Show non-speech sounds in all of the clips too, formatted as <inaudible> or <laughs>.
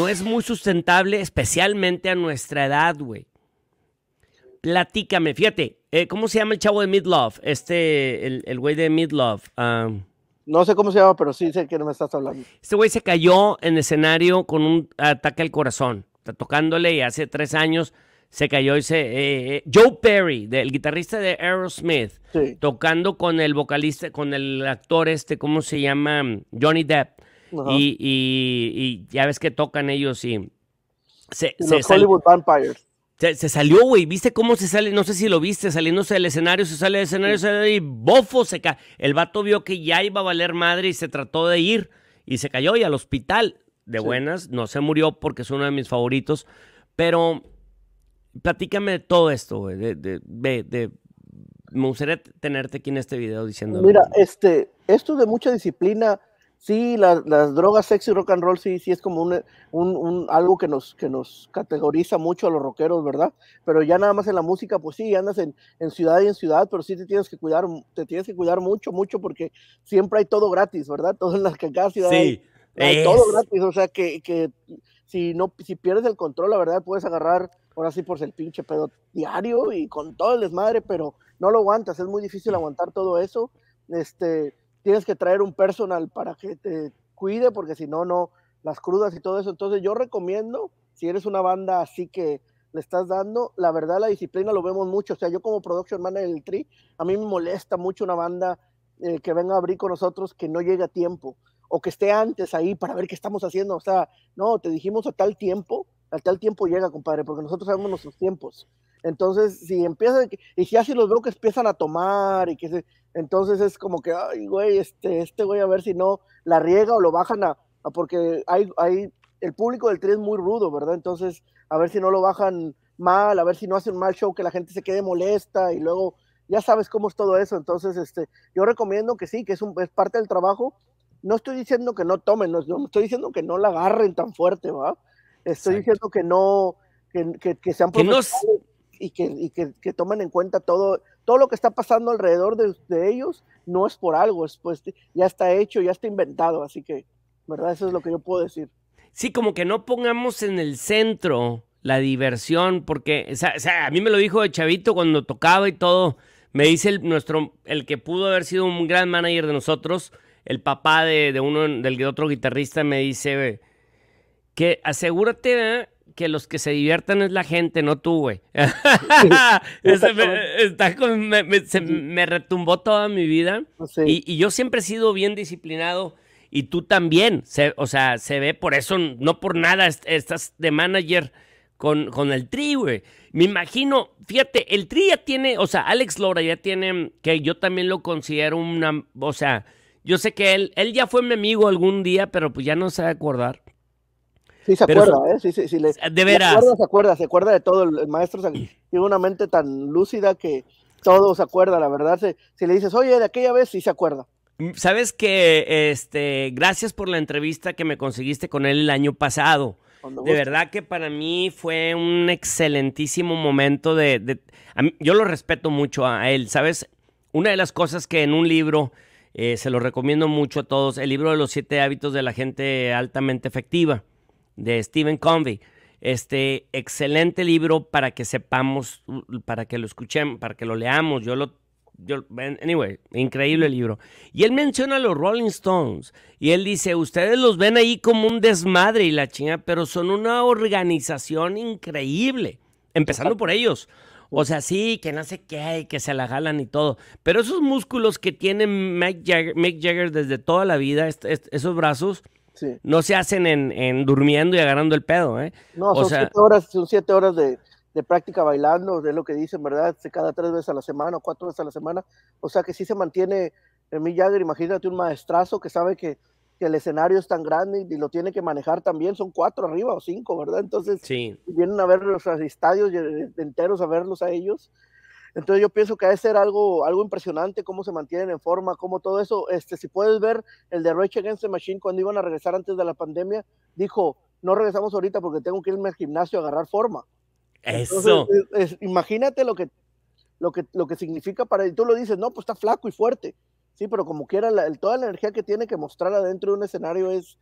no es muy sustentable, especialmente a nuestra edad, güey. Platícame, fíjate, eh, ¿cómo se llama el chavo de Midlove? Este, el güey de Midlove. no sé cómo se llama, pero sí sé que no me estás hablando. Este güey se cayó en escenario con un ataque al corazón, está tocándole y hace tres años se cayó y se... Eh, eh, Joe Perry, el guitarrista de Aerosmith, tocando con el vocalista, con el actor este, ¿cómo se llama? Johnny Depp y, ya ves que tocan ellos y... Se, se los Hollywood Vampires. Se, salió, güey. ¿Viste cómo se sale? No sé si lo viste, saliéndose del escenario, se sale del escenario, y bofo se cae. El vato vio que ya iba a valer madre y se trató de ir y se cayó y al hospital. De buenas, no se murió porque es uno de mis favoritos. Pero platícame de todo esto, güey. me gustaría tenerte aquí en este video diciendo. Mira, este, esto de mucha disciplina sí, las drogas sexy rock and roll sí, sí es como un, un, algo que nos, que nos categoriza mucho a los rockeros, ¿verdad? Pero ya nada más en la música, pues sí, andas en, ciudad y en ciudad, pero sí te tienes que cuidar, te tienes que cuidar mucho, mucho, porque siempre hay todo gratis, ¿verdad? <laughs> Todo en las que cada ciudad sí, hay, todo gratis, o sea que, que si no, si pierdes el control, la verdad puedes agarrar ahora sí por pues el pinche pedo diario y con todo el desmadre, pero no lo aguantas, es muy difícil aguantar todo eso. Este, tienes que traer un personal para que te cuide, porque si no, no, las crudas y todo eso. Entonces yo recomiendo, si eres una banda así que le estás dando, la verdad la disciplina lo vemos mucho. O sea, yo como production manager del Tri, a mí me molesta mucho una banda eh, que venga a abrir con nosotros que no llega a tiempo o que esté antes ahí para ver qué estamos haciendo. O sea, no, te dijimos a tal tiempo, a tal tiempo llega, compadre, porque nosotros sabemos nuestros tiempos. Entonces, si empiezan, y ya si los veo empiezan a tomar y que se, entonces es como que, ay, güey, este, este güey a ver si no la riega o lo bajan a, porque hay, hay, el público del tri es muy rudo, ¿verdad? Entonces, a ver si no lo bajan mal, a ver si no hacen un mal show, que la gente se quede molesta y luego, ya sabes cómo es todo eso. Entonces, este, yo recomiendo que sí, que es, un, es parte del trabajo. No estoy diciendo que no tomen, no, estoy diciendo que no la agarren tan fuerte, ¿va? Estoy diciendo que no, que, que, sean que y, que, que, que, tomen en cuenta todo, todo lo que está pasando alrededor de, ellos, no es por algo, es pues ya está hecho, ya está inventado, así que, ¿verdad? Eso es lo que yo puedo decir. Sí, como que no pongamos en el centro la diversión, porque, a mí me lo dijo de chavito cuando tocaba y todo, me dice el, nuestro, el que pudo haber sido un gran manager de nosotros, el papá de, uno, del otro guitarrista, me dice, que asegúrate, ¿eh? que los que se diviertan es la gente, no tú, güey. me, retumbó toda mi vida. Y, yo siempre he sido bien disciplinado. Y tú también. o sea, se ve por eso, no por nada estás de manager con, con el tri, güey. Me imagino, fíjate, el tri ya tiene, o sea, Alex Lora ya tiene, que yo también lo considero una, o sea, yo sé que él, él ya fue mi amigo algún día, pero pues ya no se va a acordar. Sí, se acuerda, ¿eh? Sí, sí, sí. Le, de veras. Se acuerda, se acuerda, de todo. El, maestro tiene una mente tan lúcida que todo se acuerda, la verdad. si le dices, oye, de aquella vez, sí se acuerda. Mm, Sabes que, este, gracias por la entrevista que me conseguiste con él el año pasado. De verdad que para mí fue un excelentísimo momento de... yo lo respeto mucho a él, ¿sabes? Una de las cosas que en un libro, eh, se lo recomiendo mucho a todos, el libro de los siete hábitos de la gente altamente efectiva, de Stephen Convey. Este excelente libro para que sepamos, para que lo escuchemos, para que lo leamos. Yo lo, yo, anyway, increíble el libro. Y él menciona a los Rolling Stones y él dice, ustedes los ven ahí como un desmadre y la chinga, pero son una organización increíble, empezando por ellos. O sea, sí, que no sé qué, que se la jalan y todo. Pero esos músculos que tiene Mick Jagger, desde toda la vida, esos brazos, no se hacen en, durmiendo y agarrando el pedo, ¿eh? No, son, siete horas, son siete horas de, práctica bailando, de lo que dicen, ¿verdad? Cada tres veces a la semana o cuatro veces a la semana. O sea que sí se mantiene en mi imagínate un maestrazo que sabe que, el escenario es tan grande y, lo tiene que manejar también, son cuatro arriba o cinco, ¿verdad? Entonces vienen a ver los estadios eh, enteros a verlos a ellos entonces yo pienso que ha ser algo, algo impresionante, cómo se mantienen en forma, cómo todo eso. Este, si puedes ver el de Rage Against the Machine cuando iban a regresar antes de la pandemia, dijo, no regresamos ahorita porque tengo que irme al gimnasio a agarrar forma. Eso. es, imagínate lo que, lo, que, lo que significa para él. Tú lo dices, no, pues está flaco y fuerte. Sí, pero como quiera, la, toda la energía que tiene que mostrar adentro de un escenario es,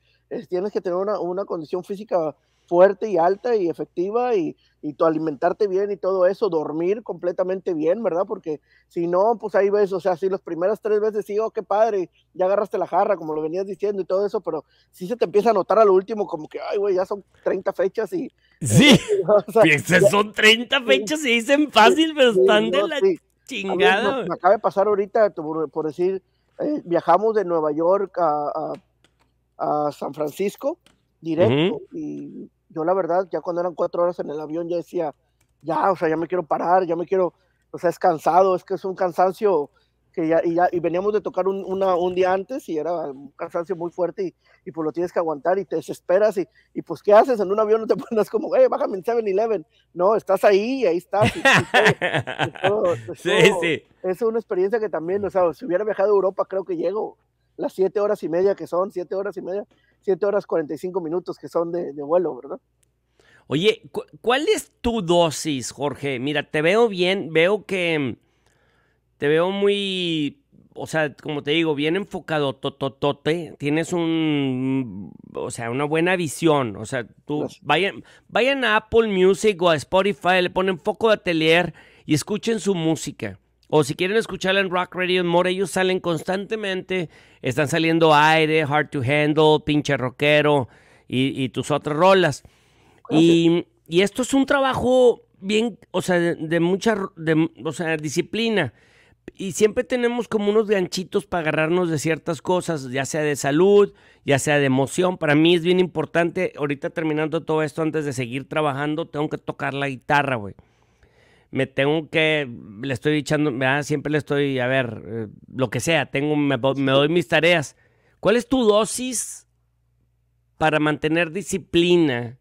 tienes que tener una, una condición física fuerte y alta y efectiva y, y alimentarte bien y todo eso, dormir completamente bien, ¿verdad? Porque si no, pues ahí ves, o sea, si las primeras tres veces sí, oh, qué padre, ya agarraste la jarra, como lo venías diciendo y todo eso, pero sí se te empieza a notar al último como que, ay, güey, ya son 30 fechas y... Sí, <laughs> pues, son 30 fechas y dicen fácil, pero están de la chingada. me, acaba de pasar ahorita, por, decir, eh, viajamos de Nueva York a, a, San Francisco directo y yo la verdad, ya cuando eran cuatro horas en el avión, ya decía, ya, o sea, ya me quiero parar, ya me quiero, o sea, es cansado, es que es un cansancio que ya, y, ya, y veníamos de tocar un, una, un, día antes y era un cansancio muy fuerte y, y pues lo tienes que aguantar y te desesperas y, y pues ¿qué haces? En un avión <laughs> no te pones como, hey, bájame en 7-Eleven. No, estás ahí y ahí estás. <laughs> sí, sí. Es una experiencia que también, o sea, si hubiera viajado a Europa creo que llego las siete horas y media que son, siete horas y media, 7 horas 45 minutos que son de, vuelo, ¿verdad? Oye, ¿cuál es tu dosis, Jorge? Mira, te veo bien, veo que mm, te veo muy, o sea, como te digo, bien enfocado, tototote, tienes un, mm, o sea, una buena visión, o sea, tú vayan, vayan a Apple Music o a Spotify, le ponen foco de atelier y escuchen su música. O si quieren escucharla en Rock Radio More, ellos salen constantemente. Están saliendo aire, Hard to Handle, pinche rockero y, y tus otras rolas. Y, esto es un trabajo bien, o sea, de, mucha o sea, disciplina. Y siempre tenemos como unos ganchitos para agarrarnos de ciertas cosas, ya sea de salud, ya sea de emoción. Para mí es bien importante, ahorita terminando todo esto, antes de seguir trabajando, tengo que tocar la guitarra, güey me tengo que, le estoy echando, siempre le estoy, a ver, eh, lo que sea, tengo, me, doy mis tareas. ¿Cuál es tu dosis para mantener disciplina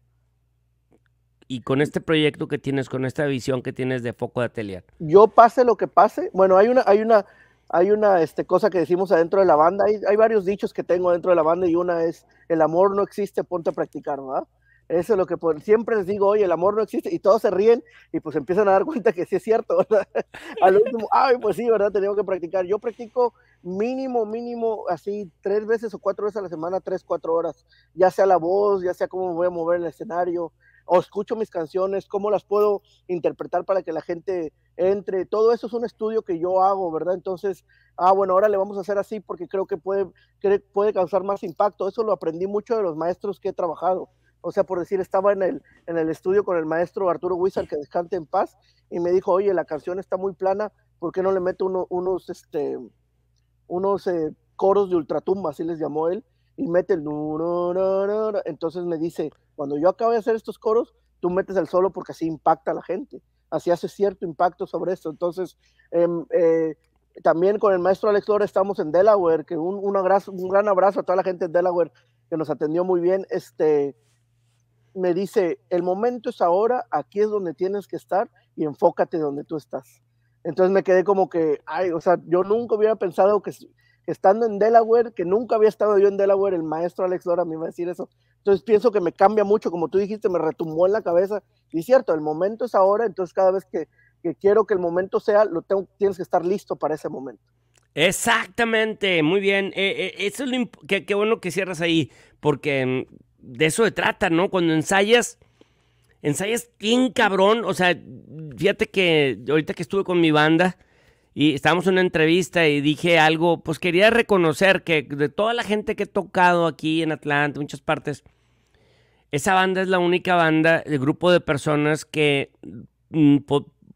y con este proyecto que tienes, con esta visión que tienes de foco de atelier? Yo pase lo que pase, bueno, hay una, hay una, hay una este, cosa que decimos adentro de la banda, hay, varios dichos que tengo dentro de la banda y una es, el amor no existe, ponte a practicar, ¿verdad? Eso es lo que siempre les digo, oye, el amor no existe, y todos se ríen y pues empiezan a dar cuenta que sí es cierto, <laughs> Al último, ay, pues sí, ¿verdad? Tenemos que practicar. Yo practico mínimo, mínimo, así tres veces o cuatro veces a la semana, tres, cuatro horas, ya sea la voz, ya sea cómo me voy a mover el escenario, o escucho mis canciones, cómo las puedo interpretar para que la gente entre. Todo eso es un estudio que yo hago, ¿verdad? Entonces, ah, bueno, ahora le vamos a hacer así porque creo que puede, que puede causar más impacto. Eso lo aprendí mucho de los maestros que he trabajado o sea, por decir, estaba en el, en el estudio con el maestro Arturo Huizar, que descante en paz, y me dijo, oye, la canción está muy plana, ¿por qué no le meto unos, este, unos eh, coros de ultratumba, así les llamó él, y mete el... Entonces me dice, cuando yo acabe de hacer estos coros, tú metes el solo porque así impacta a la gente, así hace cierto impacto sobre esto. Entonces, em, eh, también con el maestro Alex estamos en Delaware, que un, abrazo, un gran abrazo a toda la gente de Delaware que nos atendió muy bien. Este, me dice, el momento es ahora, aquí es donde tienes que estar y enfócate donde tú estás. Entonces me quedé como que, ay, o sea, yo nunca hubiera pensado que estando en Delaware, que nunca había estado yo en Delaware, el maestro Alex Dora me iba a decir eso. Entonces pienso que me cambia mucho, como tú dijiste, me retumbó en la cabeza. Y cierto, el momento es ahora, entonces cada vez que, quiero que el momento sea, lo tengo, tienes que estar listo para ese momento. Exactamente, muy bien. Eh, eh, eso es lo que, que, bueno que cierras ahí, porque mm, de eso se trata, ¿no? Cuando ensayas, ensayas bien cabrón. O sea, fíjate que ahorita que estuve con mi banda y estábamos en una entrevista y dije algo, pues quería reconocer que de toda la gente que he tocado aquí en Atlanta, muchas partes, esa banda es la única banda, el grupo de personas que mm,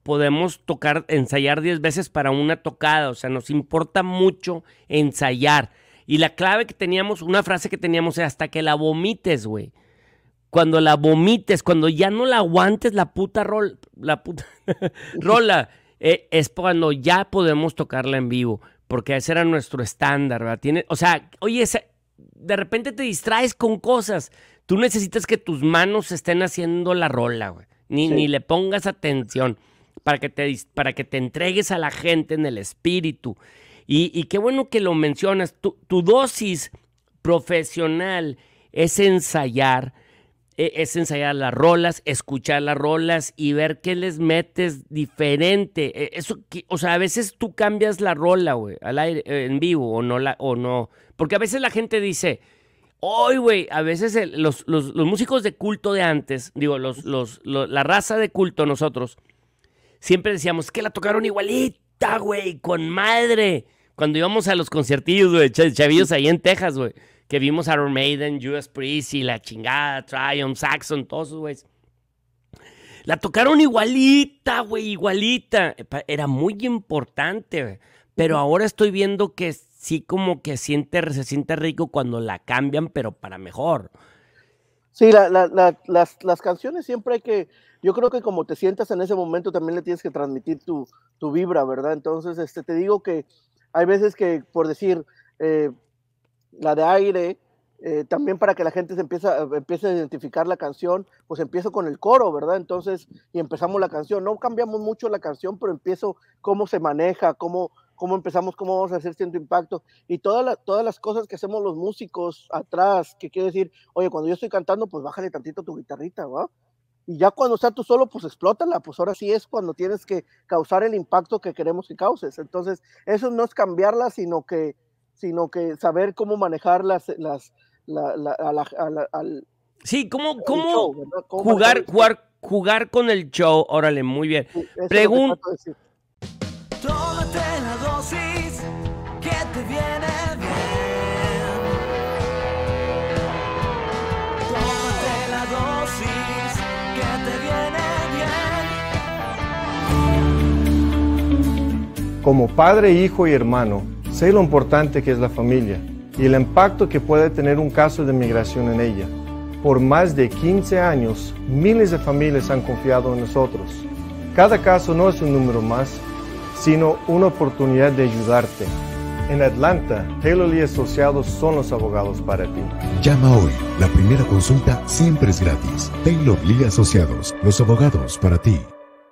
podemos tocar, ensayar 10 veces para una tocada. O sea, nos importa mucho ensayar. Y la clave que teníamos, una frase que teníamos era hasta que la vomites, güey. Cuando la vomites, cuando ya no la aguantes, la puta rol, la <laughs> rola, eh, es cuando ya podemos tocarla en vivo. Porque ese era nuestro estándar, ¿verdad? Tiene, o sea, oye, de repente te distraes con cosas. Tú necesitas que tus manos estén haciendo la rola, güey. Ni, ni le pongas atención para que, te, para que te entregues a la gente en el espíritu. Y, qué bueno que lo mencionas. Tu, dosis profesional es ensayar, e, es ensayar las rolas, escuchar las rolas y ver qué les metes diferente. E, eso, o sea, a veces tú cambias la rola, güey, al aire, eh, en vivo o no, la, o no. Porque a veces la gente dice, hoy, güey, a veces los, músicos de culto de antes, digo, los, los, la raza de culto nosotros, siempre decíamos que la tocaron igualita, güey, con madre. Cuando íbamos a los conciertillos, güey, chavillos ahí en Texas, güey, que vimos a Iron Maiden, US Priest y la chingada, Triumph, Saxon, todos esos La tocaron igualita, güey, igualita. Era muy importante, Pero ahora estoy viendo que sí como que siente, se siente rico cuando la cambian, pero para mejor. Sí, las, canciones siempre hay que, yo creo que como te sientas en ese momento también le tienes que transmitir tu, tu vibra, ¿verdad? Entonces, este, te digo que hay veces que, por decir, eh, la de aire, eh, también para que la gente se empieza, empiece a identificar la canción, pues empiezo con el coro, ¿verdad? Entonces, y empezamos la canción. No cambiamos mucho la canción, pero empiezo cómo se maneja, cómo, cómo empezamos, cómo vamos a hacer cierto impacto. Y todas todas las cosas que hacemos los músicos atrás, que quiero decir, oye, cuando yo estoy cantando, pues bájale tantito tu guitarrita, ¿va? Y ya cuando estás tú solo, pues explótala, pues ahora sí es cuando tienes que causar el impacto que queremos que causes. Entonces, eso no es cambiarla, sino que, sino que saber cómo manejar las, Sí, cómo, cómo, jugar, jugar, jugar con el show. Órale, muy bien. Pregunta. dosis Como padre, hijo y hermano, sé lo importante que es la familia y el impacto que puede tener un caso de migración en ella. Por más de 15 años, miles de familias han confiado en nosotros. Cada caso no es un número más, sino una oportunidad de ayudarte. En Atlanta, Taylor y Asociados son los abogados para ti. Llama hoy. La primera consulta siempre es gratis. Taylor Lee Asociados, los abogados para ti.